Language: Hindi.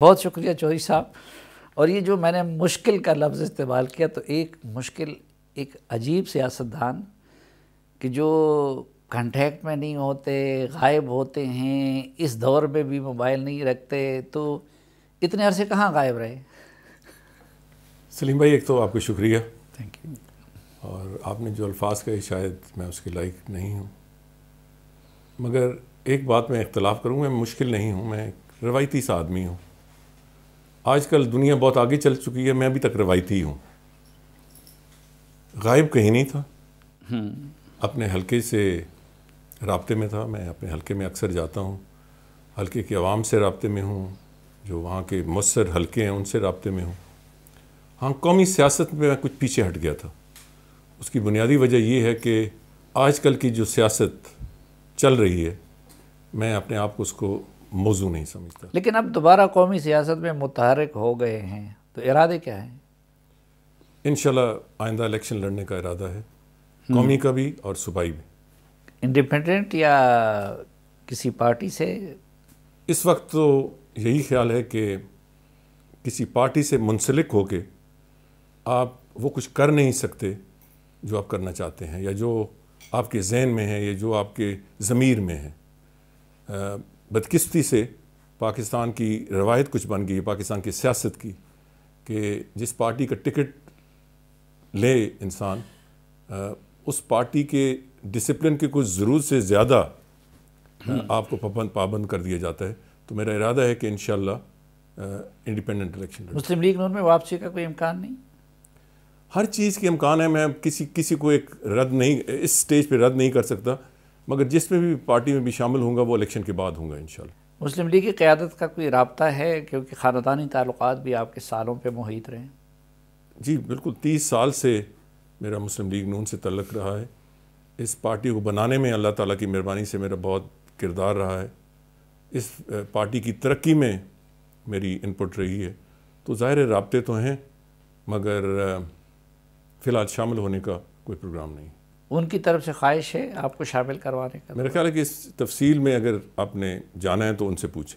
बहुत शुक्रिया चौधरी साहब और ये जो मैंने मुश्किल का लफ्ज़ इस्तेमाल किया तो एक मुश्किल एक अजीब सियासतदान कि जो कॉन्टेक्ट में नहीं होते गायब होते हैं इस दौर में भी मोबाइल नहीं रखते तो इतने अरसे कहाँ गायब रहे सलीम भाई एक तो आपको शुक्रिया थैंक यू और आपने जो अल्फाज कहे शायद मैं उसके लायक नहीं हूँ मगर एक बात मैं इख्तलाफ़ करूँ मैं मुश्किल नहीं हूँ मैं रवायती सा आदमी हूँ आजकल दुनिया बहुत आगे चल चुकी है मैं अभी तक रवायती हूँ गायब कहीं नहीं था हम्म। अपने हल्के से रबते में था मैं अपने हल्के में अक्सर जाता हूँ हल्के के आवाम से रबते में हूँ जो वहाँ के मौसर हल्के हैं उनसे रबते में हूँ हाँ कौमी सियासत में मैं कुछ पीछे हट गया था उसकी बुनियादी वजह यह है कि आजकल की जो सियासत चल रही है मैं अपने आप को उसको मौजू नहीं समझता लेकिन अब दोबारा कौमी सियासत में मुतहरक हो गए हैं तो इरादे क्या हैं इनशाला आइंदा इलेक्शन लड़ने का इरादा है कौमी हम्म। का भी और सूबाई भी इंडिपेंडेंट या किसी पार्टी से इस वक्त तो यही ख्याल है कि किसी पार्टी से मुंसलिक होके आप वो कुछ कर नहीं सकते जो आप करना चाहते हैं या जो आपके जहन में है या जो आपके ज़मीर में है बदकिस्ती से पाकिस्तान की रवायत कुछ बन गई पाकिस्तान की सियासत की कि जिस पार्टी का टिकट ले इंसान उस पार्टी के डिसिप्लिन के कुछ जरूर से ज़्यादा हम्म। आपको पाबंद पाबंद कर दिया जाता है तो मेरा इरादा है कि इन independent election Muslim League Noon में वापसी का कोई इम्कान नहीं हर चीज़ के इम्कान है मैं किसी किसी को एक रद्द नहीं इस स्टेज पे रद्द नहीं कर सकता मगर जिसमें भी पार्टी में भी शामिल होंगे वो इलेक्शन के बाद होंगे इन मुस्लिम लीग की क़्यादत का कोई रबता है क्योंकि ख़ानदानी ताल्लुक भी आपके सालों पर मुहित रहे जी बिल्कुल तीस साल से मेरा मुस्लिम लीग नून से तल्लक रहा है इस पार्टी को बनाने में अल्लाह ताला की मेहरबानी से मेरा बहुत किरदार रहा है इस पार्टी की तरक्की में मेरी इनपुट रही है तो ज़ाहिर रबते तो हैं मगर फ़िलहाल शामिल होने का कोई प्रोग्राम नहीं उनकी तरफ से ख्वाहिश है आपको शामिल करवाने का मेरा ख्याल है कि इस तफसील में अगर आपने जाना है तो उनसे पूछें